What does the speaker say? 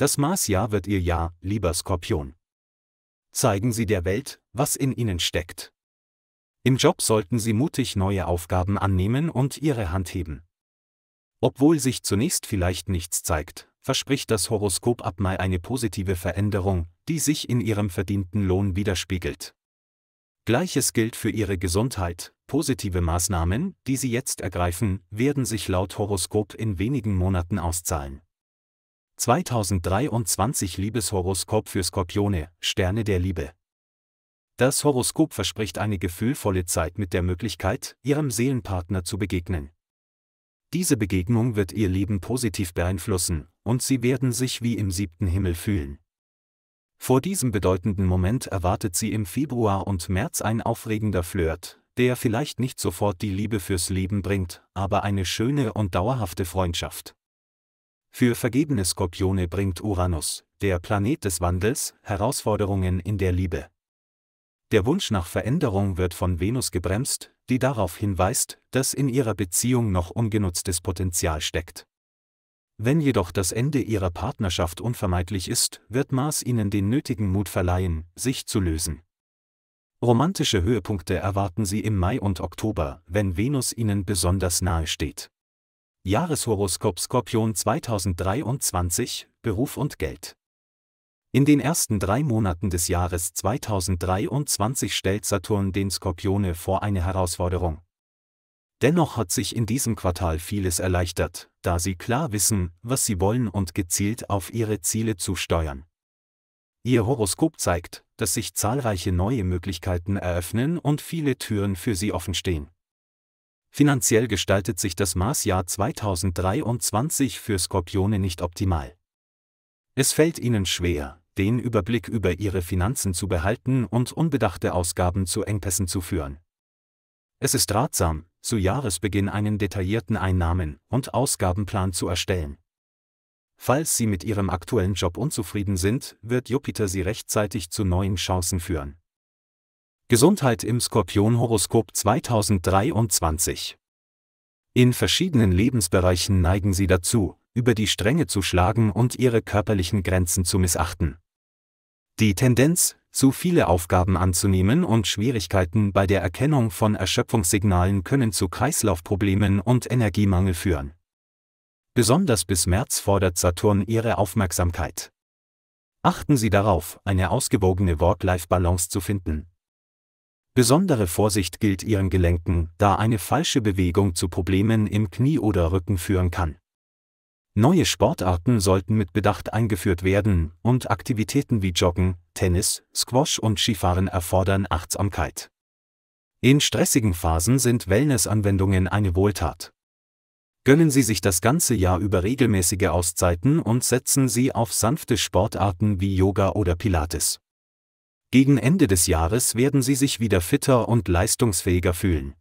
Das Marsjahr wird Ihr Jahr, lieber Skorpion. Zeigen Sie der Welt, was in Ihnen steckt. Im Job sollten Sie mutig neue Aufgaben annehmen und Ihre Hand heben. Obwohl sich zunächst vielleicht nichts zeigt, verspricht das Horoskop ab Mai eine positive Veränderung, die sich in Ihrem verdienten Lohn widerspiegelt. Gleiches gilt für Ihre Gesundheit. Positive Maßnahmen, die Sie jetzt ergreifen, werden sich laut Horoskop in wenigen Monaten auszahlen. 2023 Liebeshoroskop für Skorpione, Sterne der Liebe. Das Horoskop verspricht eine gefühlvolle Zeit mit der Möglichkeit, ihrem Seelenpartner zu begegnen. Diese Begegnung wird ihr Leben positiv beeinflussen, und sie werden sich wie im siebten Himmel fühlen. Vor diesem bedeutenden Moment erwartet sie im Februar und März ein aufregender Flirt, der vielleicht nicht sofort die Liebe fürs Leben bringt, aber eine schöne und dauerhafte Freundschaft. Für vergebene Skorpione bringt Uranus, der Planet des Wandels, Herausforderungen in der Liebe. Der Wunsch nach Veränderung wird von Venus gebremst, die darauf hinweist, dass in ihrer Beziehung noch ungenutztes Potenzial steckt. Wenn jedoch das Ende ihrer Partnerschaft unvermeidlich ist, wird Mars ihnen den nötigen Mut verleihen, sich zu lösen. Romantische Höhepunkte erwarten sie im Mai und Oktober, wenn Venus ihnen besonders nahe steht. Jahreshoroskop Skorpion 2023, Beruf und Geld. In den ersten drei Monaten des Jahres 2023 stellt Saturn den Skorpione vor eine Herausforderung. Dennoch hat sich in diesem Quartal vieles erleichtert, da sie klar wissen, was sie wollen und gezielt auf ihre Ziele zusteuern. Ihr Horoskop zeigt, dass sich zahlreiche neue Möglichkeiten eröffnen und viele Türen für sie offenstehen. Finanziell gestaltet sich das Marsjahr 2023 für Skorpione nicht optimal. Es fällt ihnen schwer, den Überblick über ihre Finanzen zu behalten und unbedachte Ausgaben zu Engpässen zu führen. Es ist ratsam, zu Jahresbeginn einen detaillierten Einnahmen- und Ausgabenplan zu erstellen. Falls Sie mit Ihrem aktuellen Job unzufrieden sind, wird Jupiter Sie rechtzeitig zu neuen Chancen führen. Gesundheit im Skorpionhoroskop 2023 In verschiedenen Lebensbereichen neigen Sie dazu, über die Stränge zu schlagen und Ihre körperlichen Grenzen zu missachten. Die Tendenz, zu viele Aufgaben anzunehmen und Schwierigkeiten bei der Erkennung von Erschöpfungssignalen können zu Kreislaufproblemen und Energiemangel führen. Besonders bis März fordert Saturn Ihre Aufmerksamkeit. Achten Sie darauf, eine ausgewogene Work-Life-Balance zu finden, Besondere Vorsicht gilt ihren Gelenken, da eine falsche Bewegung zu Problemen im Knie oder Rücken führen kann. Neue Sportarten sollten mit Bedacht eingeführt werden und Aktivitäten wie Joggen, Tennis, Squash und Skifahren erfordern Achtsamkeit. In stressigen Phasen sind Wellness-Anwendungen eine Wohltat. Gönnen Sie sich das ganze Jahr über regelmäßige Auszeiten und setzen Sie auf sanfte Sportarten wie Yoga oder Pilates. Gegen Ende des Jahres werden sie sich wieder fitter und leistungsfähiger fühlen.